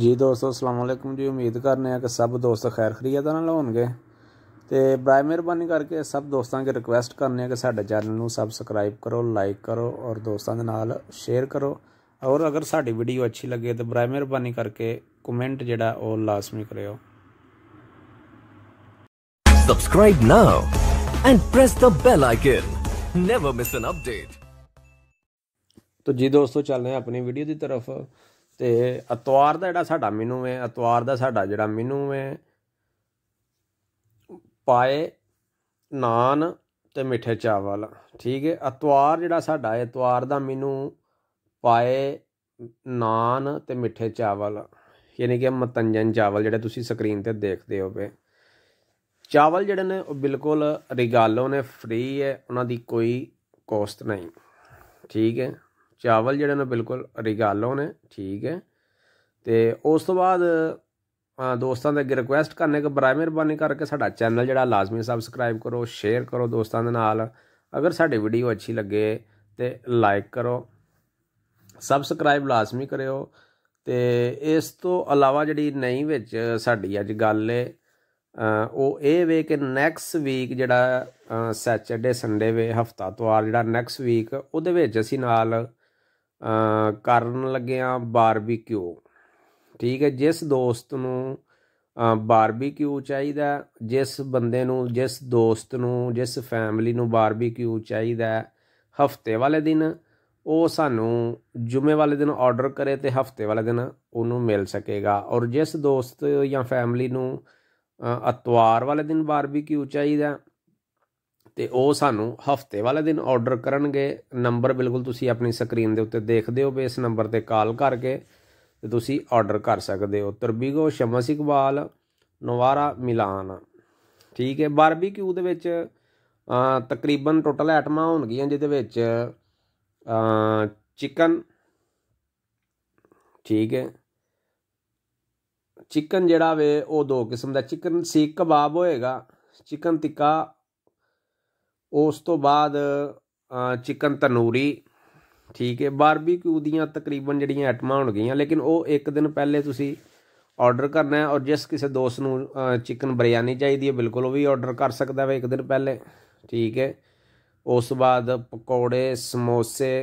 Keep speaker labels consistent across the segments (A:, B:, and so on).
A: ਜੀ ਦੋਸਤੋ ਅਸਲਾਮ ਅਲੈਕਮ ਜੀ ਉਮੀਦ ਕਰਨੇ ਆ ਕਿ ਸਭ ਦੋਸਤ ਖੈਰ ਖਰੀਅਤ ਨਾਲ ਹੋਣਗੇ ਤੇ ਬਾਈ ਮਿਹਰਬਾਨੀ ਕਰਕੇ ਸਭ ਦੋਸਤਾਂ ਕੇ ਰਿਕਵੈਸਟ ਕਰਨੇ ਆ ਕਿ ਸਾਡੇ ਚੈਨਲ ਨੂੰ ਸਬਸਕ੍ਰਾਈਬ ਕਰੋ ਲਾਈਕ ਕਰੋ ਔਰ ਦੋਸਤਾਂ ਦੇ ਨਾਲ ਸ਼ੇਅਰ ਕਰੋ ਔਰ ਅਗਰ ਸਾਡੀ ਵੀਡੀਓ ਅੱਛੀ ਲੱਗੇ ਤਾਂ ਬਾਈ ਮਿਹਰਬਾਨੀ ਕਰਕੇ ਕਮੈਂਟ ਜਿਹੜਾ ਉਹ ਲਾਜ਼ਮੀ ਕਰਿਓ subscribe now and press the bell icon never miss an update ਤੋ ਜੀ ਦੋਸਤੋ ਚੱਲਦੇ ਆ ਆਪਣੀ ਵੀਡੀਓ ਦੀ ਤਰਫ ਤੇ ਅਤਵਾਰ ਦਾ ਜਿਹੜਾ ਸਾਡਾ ਮੀਨੂ ਹੈ ਅਤਵਾਰ ਦਾ ਸਾਡਾ ਜਿਹੜਾ ਮੀਨੂ ਹੈ ਪਾਏ ਨਾਨ ਤੇ ਮਿੱਠੇ ਚਾਵਲ ਠੀਕ ਹੈ ਅਤਵਾਰ ਜਿਹੜਾ ਸਾਡਾ ਹੈ ਅਤਵਾਰ ਦਾ ਮੀਨੂ ਪਾਏ ਨਾਨ ਤੇ ਮਿੱਠੇ ਚਾਵਲ ਯਾਨੀ ਕਿ ਮਤੰਜਨ ਚਾਵਲ ਜਿਹੜੇ ਤੁਸੀਂ ਸਕਰੀਨ ਤੇ ਦੇਖਦੇ ਹੋ ਪਏ ਚਾਵਲ ਜਿਹੜੇ ਨੇ ਉਹ ਬਿਲਕੁਲ ਰਿਗਾਲੋ ਨੇ ਫ੍ਰੀ ਹੈ ਉਹਨਾਂ ਦੀ ਕੋਈ ਕੋਸਟ ਨਹੀਂ ਠੀਕ ਹੈ ਚਾਵਲ ਜਿਹੜੇ ਨੇ ਬਿਲਕੁਲ ਰਿਗਾਲੋ ਨੇ ਠੀਕ ਹੈ ਤੇ ਉਸ ਤੋਂ ਬਾਅਦ ਦੋਸਤਾਂ ਦੇ ਅੱਗੇ ਰਿਕੁਐਸਟ ਕਰਨੇ ਕਿ ਬਰਾਏ ਮਿਹਰਬਾਨੀ ਕਰਕੇ ਸਾਡਾ ਚੈਨਲ ਜਿਹੜਾ ਲਾਜ਼ਮੀ ਸਬਸਕ੍ਰਾਈਬ ਕਰੋ ਸ਼ੇਅਰ ਕਰੋ ਦੋਸਤਾਂ ਦੇ ਨਾਲ ਅਗਰ ਸਾਡੀ ਵੀਡੀਓ ਅੱਛੀ ਲੱਗੇ ਤੇ ਲਾਈਕ ਕਰੋ ਸਬਸਕ੍ਰਾਈਬ ਲਾਜ਼ਮੀ ਕਰਿਓ ਤੇ ਇਸ ਤੋਂ ਇਲਾਵਾ ਜਿਹੜੀ ਨਈ ਵਿੱਚ ਸਾਡੀ ਅੱਜ ਗੱਲ ਏ ਉਹ ਇਹ ਵੇ ਕਿ ਨੈਕਸਟ ਵੀਕ ਜਿਹੜਾ ਸੈਚਰਡੇ ਸੰਡੇ ਵੇ ਹਫਤਾ ਤੋਂ ਆ ਜਿਹੜਾ ਨੈਕਸਟ ਵੀਕ ਉਹਦੇ ਵਿੱਚ ਅਸੀਂ ਨਾਲ ਕਰਨ ਲੱਗਿਆ ਬਾਰਬੀਕਿਊ ਠੀਕ ਹੈ ਜਿਸ ਦੋਸਤ ਨੂੰ ਬਾਰਬੀਕਿਊ ਚਾਹੀਦਾ ਜਿਸ ਬੰਦੇ ਨੂੰ ਜਿਸ ਦੋਸਤ ਨੂੰ ਜਿਸ ਫੈਮਿਲੀ ਨੂੰ ਬਾਰਬੀਕਿਊ ਚਾਹੀਦਾ ਹਫਤੇ ਵਾਲੇ ਦਿਨ ਉਹ ਸਾਨੂੰ ਜੁਮੇ ਵਾਲੇ ਦਿਨ ਆਰਡਰ ਕਰੇ ਤੇ ਹਫਤੇ ਵਾਲੇ ਦਿਨ ਉਹਨੂੰ ਮਿਲ ਸਕੇਗਾ ਔਰ ਜਿਸ ਦੋਸਤ ਜਾਂ ਫੈਮਿਲੀ ਨੂੰ ਐਤਵਾਰ ਵਾਲੇ ਦਿਨ ਬਾਰਬੀਕਿਊ ਚਾਹੀਦਾ ਤੇ ਉਹ ਸਾਨੂੰ ਹਫਤੇ ਵਾਲੇ ਦਿਨ ਆਰਡਰ ਕਰਨਗੇ ਨੰਬਰ ਬਿਲਕੁਲ ਤੁਸੀਂ ਆਪਣੀ ਸਕਰੀਨ ਦੇ ਉੱਤੇ ਦੇਖਦੇ ਹੋ ਵੀ ਇਸ ਨੰਬਰ ਤੇ ਕਾਲ ਕਰਕੇ ਤੇ ਤੁਸੀਂ ਆਰਡਰ ਕਰ ਸਕਦੇ ਹੋ ਤਰਬੀਗੋ ਸ਼ਮਸ ਇਕਬਾਲ ਨਵਾਰਾ ਮਿਲਾਨ ਠੀਕ ਹੈ ਬਾਰਬੀਕਿਊ ਦੇ ਵਿੱਚ ਤਕਰੀਬਨ ਟੋਟਲ ਆਈਟਮਾਂ ਹੋਣਗੀਆਂ ਜਿਹਦੇ ਵਿੱਚ ਚਿਕਨ ਠੀਕ ਹੈ ਚਿਕਨ ਜਿਹੜਾ ਵੇ ਉਹ ਦੋ ਕਿਸਮ ਦਾ ਚਿਕਨ ਸੀਖ ਕਬਾਬ ਹੋਏਗਾ ਚਿਕਨ ਟਿੱਕਾ ਉਸ ਤੋਂ ਬਾਅਦ ਚਿਕਨ ਤਨੂਰੀ ਠੀਕ ਹੈ ਬਾਰਬੀਕਿਊ ਦੀਆਂ ਤਕਰੀਬਨ ਜਿਹੜੀਆਂ ਹੋਣ ਗਈਆਂ ਲੇਕਿਨ ਉਹ ਇੱਕ ਦਿਨ ਪਹਿਲੇ ਤੁਸੀਂ ਆਰਡਰ ਕਰਨਾ ਹੈ ਔਰ ਜਿਸ ਕਿਸੇ ਦੋਸਤ ਨੂੰ ਚਿਕਨ ਬਿਰਿਆਨੀ ਚਾਹੀਦੀ ਹੈ ਬਿਲਕੁਲ ਉਹ ਵੀ ਆਰਡਰ ਕਰ ਸਕਦਾ ਹੈ ਇੱਕ ਦਿਨ ਪਹਿਲੇ ਠੀਕ ਹੈ ਉਸ ਤੋਂ ਬਾਅਦ ਪਕੌੜੇ ਸਮੋਸੇ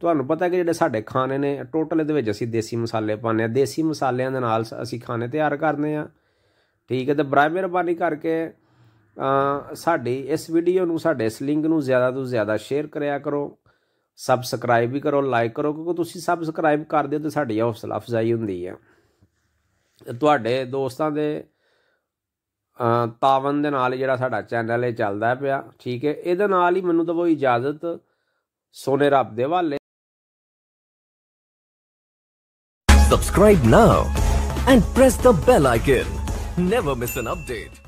A: ਤੁਹਾਨੂੰ ਪਤਾ ਕਿ ਜਿਹੜੇ ਸਾਡੇ ਖਾਣੇ ਨੇ ਟੋਟਲ ਇਹਦੇ ਵਿੱਚ ਅਸੀਂ ਦੇਸੀ ਮਸਾਲੇ ਪਾਉਂਦੇ ਆ ਦੇਸੀ ਮਸਾਲਿਆਂ ਦੇ ਨਾਲ ਅਸੀਂ ਖਾਣੇ ਤਿਆਰ ਕਰਦੇ ਆ ਠੀਕ ਹੈ ਤੇ ਬਰਾਬਰ ਬਾਨੀ ਕਰਕੇ ਸਾਡੀ ਇਸ ਵੀਡੀਓ ਨੂੰ ਸਾਡੇ ਇਸ ਲਿੰਕ ਨੂੰ ਜ਼ਿਆਦਾ ਤੋਂ ਜ਼ਿਆਦਾ ਸ਼ੇਅਰ ਕਰਿਆ ਕਰੋ ਸਬਸਕ੍ਰਾਈਬ ਵੀ ਕਰੋ ਲਾਈਕ ਕਰੋ ਕਿਉਂਕਿ ਤੁਸੀਂ ਸਬਸਕ੍ਰਾਈਬ ਕਰਦੇ ਹੋ ਤੇ ਸਾਡੀ ਹੌਸਲਾ ਅਫਜ਼ਾਈ ਹੁੰਦੀ ਹੈ ਤੁਹਾਡੇ ਦੋਸਤਾਂ ਦੇ ਤਾਵਨ ਦੇ ਨਾਲ ਜਿਹੜਾ ਸਾਡਾ ਚੈਨਲ ਇਹ ਚੱਲਦਾ ਪਿਆ ਠੀਕ ਹੈ ਇਹਦੇ ਨਾਲ ਹੀ ਮੈਨੂੰ ਦਵੋ ਇਜਾਜ਼ਤ ਸੋਨੇ ਰੱਬ ਦੇ ਹਵਾਲੇ subscribe now and press the bell icon never miss an update